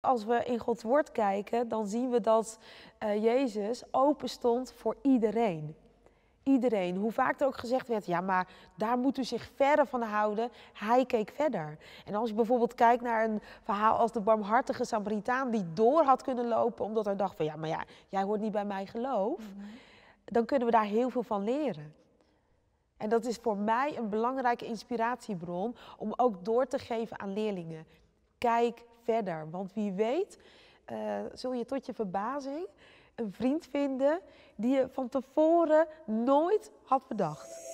Als we in Gods woord kijken, dan zien we dat eh, Jezus open stond voor iedereen. Iedereen. Hoe vaak er ook gezegd werd, ja, maar daar moet u zich verder van houden. Hij keek verder. En als je bijvoorbeeld kijkt naar een verhaal als de barmhartige Samaritaan, die door had kunnen lopen omdat hij dacht van, ja, maar ja, jij hoort niet bij mijn geloof, mhm. dan kunnen we daar heel veel van leren. En dat is voor mij een belangrijke inspiratiebron om ook door te geven aan leerlingen. Kijk verder, want wie weet eh, zul je tot je verbazing een vriend vinden die je van tevoren nooit had bedacht.